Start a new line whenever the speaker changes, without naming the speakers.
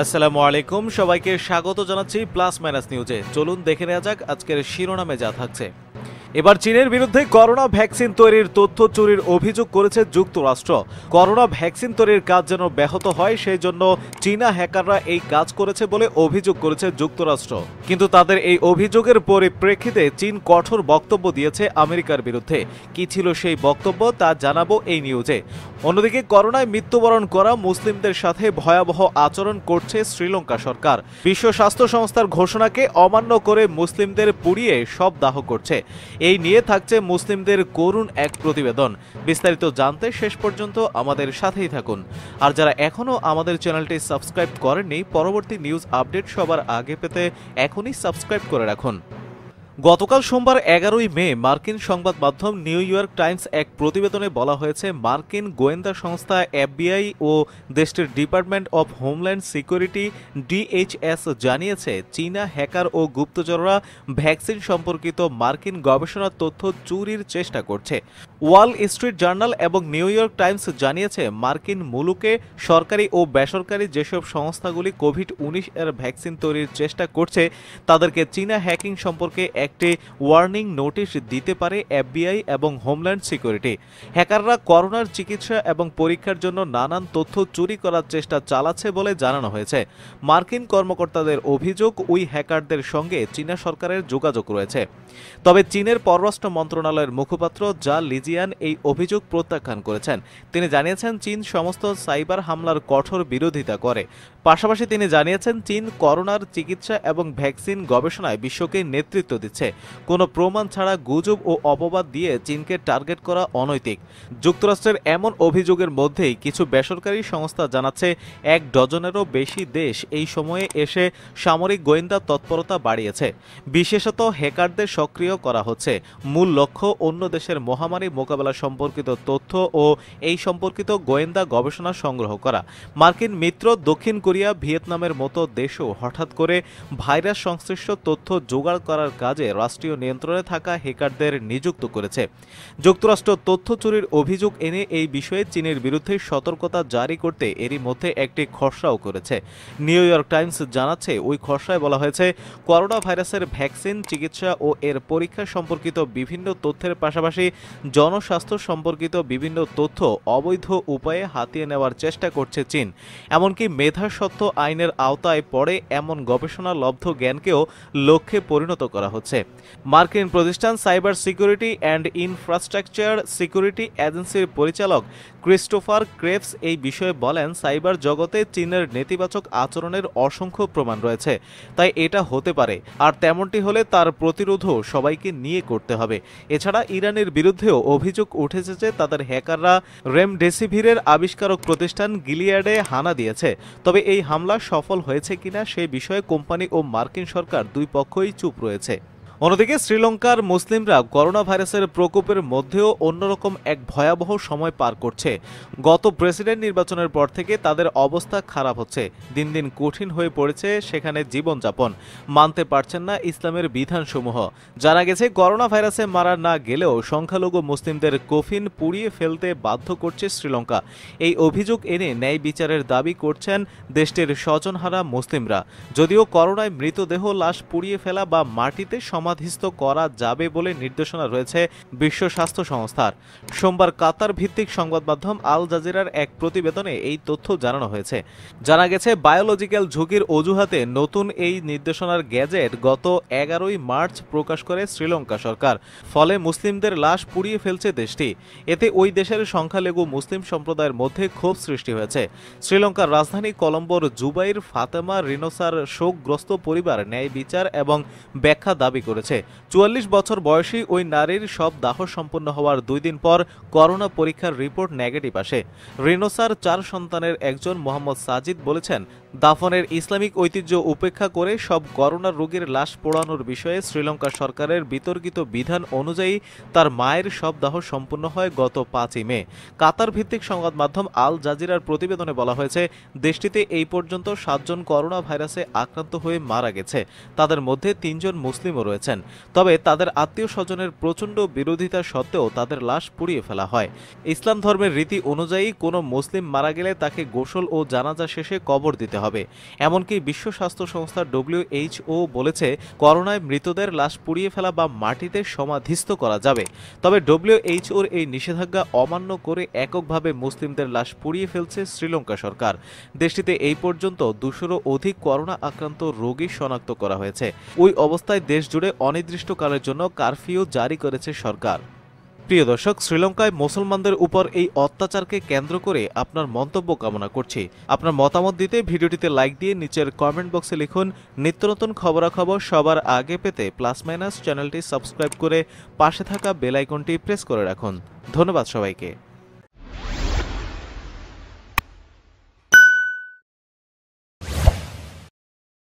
আসসালামু আলাইকুম সবাইকে স্বাগত জানাচ্ছি প্লাস মাইনাস নিউজে চলুন দেখে নেওয়া যাক আজকের শিরোনামে যা থাকছে এবার চীনের বিরুদ্ধে করোনা ভ্যাকসিন তৈরির তথ্য চুরির অভিযোগ করেছে যুক্তরাষ্ট্র করোনা ভ্যাকসিন তৈরির কাজ যেন ব্যাহত হয় সেই জন্য চীনা হ্যাকাররা এই কাজ করেছে বলে অভিযোগ করেছে যুক্তরাষ্ট্র কিন্তু তাদের এই অভিযোগের পরিপ্রেক্ষিতে চীন কঠোর বক্তব্য দিয়েছে আমেরিকার বিরুদ্ধে কি ছিল সেই বক্তব্য তা জানাবো এই নিউজে অন্যদিকে করোনায় মৃত্যুবরণ করা মুসলিমদের সাথে ভয়াবহ আচরণ করছে শ্রীলঙ্কা সরকার বিশ্ব স্বাস্থ্য সংস্থার ঘোষণাকে অমান্য করে মুসলিমদের পুড়িয়ে সব দাহ করছে এই নিয়ে থাকছে মুসলিমদের করুণ এক প্রতিবেদন বিস্তারিত জানতে শেষ পর্যন্ত আমাদের সাথেই থাকুন আর যারা এখনও আমাদের চ্যানেলটি সাবস্ক্রাইব করেননি পরবর্তী নিউজ আপডেট সবার আগে পেতে এখনই সাবস্ক্রাইব করে রাখুন গতকাল সোমবার এগারোই মে মার্কিন সংবাদ মাধ্যম নিউ ইয়র্ক টাইমস এক প্রতিবেদনে বলা হয়েছে মার্কিন গোয়েন্দা সংস্থা এফবিআই ও দেশটির Department of Homeland Security DHS জানিয়েছে চীনা হ্যাকার ও গুপ্তচররা ভ্যাকসিন সম্পর্কিত মার্কিন গবেষণার তথ্য চুরির চেষ্টা করছে ওয়াল স্ট্রিট জার্নাল এবং নিউ ইয়র্ক টাইমস জানিয়েছে মার্কিন মুলুকে সরকারি ও বেসরকারি যেসব সংস্থাগুলি কোভিড উনিশ এর ভ্যাকসিন তৈরির চেষ্টা করছে তাদেরকে চীনা হ্যাকিং সম্পর্কে একটি ওয়ার্নিং নোটিশ দিতে পারে এফবিআই এবং হোমল্যান্ড সিকিউরিটি হ্যাকাররা করোনার চিকিৎসা এবং পরীক্ষার জন্য নানান তথ্য চুরি করার চেষ্টা চালাচ্ছে বলে জানানো হয়েছে মার্কিন কর্মকর্তাদের অভিযোগ ওই হ্যাকারদের সঙ্গে চীনা সরকারের যোগাযোগ রয়েছে তবে চীনের পররাষ্ট্র মন্ত্রণালয়ের মুখপাত্র যা লিজি জিয়ান এই অভিযোগ প্রত্যাখ্যান করেছেন তিনি জানিয়েছেন চীন সমস্ত সাইবার হামলার কঠোর বিরোধিতা করে পাশাপাশি তিনি জানিয়েছেন চীন করোনার চিকিৎসা এবং ভ্যাকসিন গবেষণায় বিশ্বকে নেতৃত্ব দিচ্ছে কোনো প্রমাণ ছাড়া গুজব ও অপবাদ দিয়ে চীনকে টার্গেট করা অনৈতিক যুক্তরাষ্ট্রের এমন অভিযোগের মধ্যেই কিছু বেসরকারি সংস্থা জানাচ্ছে এক ডজনেরও বেশি দেশ এই সময়ে এসে সামরিক গোয়েন্দা তৎপরতা বাড়িয়েছে বিশেষত হ্যাকারদের সক্রিয় করা হচ্ছে মূল লক্ষ্য অন্য দেশের মহামারী মোকাবেলা সম্পর্কিত তথ্য ও এই সম্পর্কিত গোয়েন্দা গবেষণা সংগ্রহ করা মার্কিন মিত্র দক্ষিণ কোরিয়া ভিয়েতনামের মতো দেশও হঠাৎ করে ভাইরাস সংশ্লিষ্ট তথ্য জোগাড় করার কাজে রাষ্ট্রীয় নিয়ন্ত্রণে থাকা হ্যাকারদের নিযুক্ত করেছে যুক্তরাষ্ট্র তথ্য চুরির অভিযোগ এনে এই বিষয়ে চীনের বিরুদ্ধে সতর্কতা জারি করতে এরই মধ্যে একটি খসড়াও করেছে নিউ ইয়র্ক টাইমস জানাচ্ছে ওই খসড়ায় বলা হয়েছে করোনা ভাইরাসের ভ্যাকসিন চিকিৎসা ও এর পরীক্ষা সম্পর্কিত বিভিন্ন তথ্যের পাশাপাশি জনস্বাস্থ্য সম্পর্কিত বিভিন্ন তথ্য অবৈধ উপায়ে হাতিয়ে নেওয়ার চেষ্টা করছে চীন এমনকি মেধাস্বত্ব আইনের আওতায় পড়ে এমন গবেষণা লব্ধ জ্ঞানকেও লক্ষ্যে পরিণত করা হচ্ছে মার্কিন প্রতিষ্ঠান Cyber Security and Infrastructure Security এজেন্সির পরিচালক ক্রিস্টোফার ক্রেভস এই বিষয়ে বলেন সাইবার জগতে চীনের নেতিবাচক আচরণের অসংখ্য প্রমাণ রয়েছে তাই এটা হতে পারে আর তেমনটি হলে তার প্রতিরোধও সবাইকে নিয়ে করতে হবে এছাড়া ইরানের বিরুদ্ধেও অভিযোগ উঠেছে যে তাদের হ্যাকাররা রেমডেসিভিরের আবিষ্কারক প্রতিষ্ঠান গিলিয়ার্ডে হানা দিয়েছে তবে এই হামলা সফল হয়েছে কিনা সে বিষয়ে কোম্পানি ও মার্কিন সরকার দুই পক্ষই চুপ রয়েছে অন্যদিকে শ্রীলঙ্কার মুসলিমরা করোনা ভাইরাসের প্রকোপের মধ্যেও অন্যরকম এক ভয়াবহ সময় পার করছে গত প্রেসিডেন্ট নির্বাচনের পর থেকে তাদের অবস্থা খারাপ হচ্ছে দিন দিন কঠিন হয়ে পড়েছে সেখানে জীবনযাপন মানতে পারছেন না ইসলামের বিধানসমূহ জানা গেছে করোনা ভাইরাসে মারা না গেলেও সংখ্যালঘু মুসলিমদের কফিন পুড়িয়ে ফেলতে বাধ্য করছে শ্রীলঙ্কা এই অভিযোগ এনে ন্যায় বিচারের দাবি করছেন দেশটির স্বজনহারা মুসলিমরা যদিও করোনায় মৃতদেহ লাশ পুড়িয়ে ফেলা বা মাটিতে সমাজ সমাধিস্থ করা যাবে বলে নির্দেশনা রয়েছে বিশ্ব স্বাস্থ্য সংস্থার সোমবার কাতার ভিত্তিক সংবাদ মাধ্যম আল জাজিরার এক প্রতিবেদনে এই তথ্য জানানো হয়েছে জানা গেছে বায়োলজিক্যাল ঝুঁকির অজুহাতে নতুন এই নির্দেশনার গ্যাজেট গত এগারোই মার্চ প্রকাশ করে শ্রীলঙ্কা সরকার ফলে মুসলিমদের লাশ পুড়িয়ে ফেলছে দেশটি এতে ওই দেশের সংখ্যালঘু মুসলিম সম্প্রদায়ের মধ্যে ক্ষোভ সৃষ্টি হয়েছে শ্রীলঙ্কার রাজধানী কলম্বোর জুবাইর ফাতেমা রিনোসার শোকগ্রস্ত পরিবার ন্যায় বিচার এবং ব্যাখ্যা দাবি করেছে করেছে চুয়াল্লিশ বছর বয়সী ওই নারীর সব দাহ সম্পন্ন হওয়ার দুই দিন পর করোনা পরীক্ষার রিপোর্ট নেগেটিভ আসে রেনোসার চার সন্তানের একজন মোহাম্মদ সাজিদ বলেছেন দাফনের ইসলামিক ঐতিহ্য উপেক্ষা করে সব করোনা রোগীর লাশ পোড়ানোর বিষয়ে শ্রীলঙ্কা সরকারের বিতর্কিত বিধান অনুযায়ী তার মায়ের সব দাহ সম্পূর্ণ হয় গত পাঁচই মে কাতার ভিত্তিক সংবাদ মাধ্যম আল জাজিরার প্রতিবেদনে বলা হয়েছে দেশটিতে এই পর্যন্ত সাতজন করোনা ভাইরাসে আক্রান্ত হয়ে মারা গেছে তাদের মধ্যে তিনজন মুসলিমও রয়েছেন তবে তাদের আত্মীয় স্বজনের প্রচণ্ড বিরোধিতা সত্ত্বেও তাদের লাশ পুড়িয়ে ফেলা হয় ইসলাম ধর্মের রীতি অনুযায়ী কোনো মুসলিম মারা গেলে তাকে গোসল ও জানাজা শেষে কবর দিতে হবে এমনকি বিশ্ব স্বাস্থ্য সংস্থা ডব্লিউএইচও বলেছে করোনায় মৃতদের লাশ পুড়িয়ে ফেলা বা মাটিতে সমাধিস্থ করা যাবে তবে ডব্লিউএইচওর এই নিষেধাজ্ঞা অমান্য করে এককভাবে মুসলিমদের লাশ পুড়িয়ে ফেলছে শ্রীলঙ্কা সরকার দেশটিতে এই পর্যন্ত দুশোরও অধিক করোনা আক্রান্ত রোগী শনাক্ত করা হয়েছে ওই অবস্থায় দেশ জুড়ে অনির্দিষ্টকালের জন্য কারফিউ জারি করেছে সরকার প্রিয় দর্শক শ্রীলঙ্কায় মুসলমানদের উপর এই অত্যাচারকে কেন্দ্র করে আপনার মন্তব্য কামনা করছি আপনার মতামত দিতে ভিডিওটিতে লাইক দিয়ে নিচের কমেন্ট বক্সে লিখুন নিত্যনতুন খবরাখবর সবার আগে পেতে প্লাস মাইনাস চ্যানেলটি সাবস্ক্রাইব করে পাশে থাকা বেলাইকনটি প্রেস করে রাখুন ধন্যবাদ সবাইকে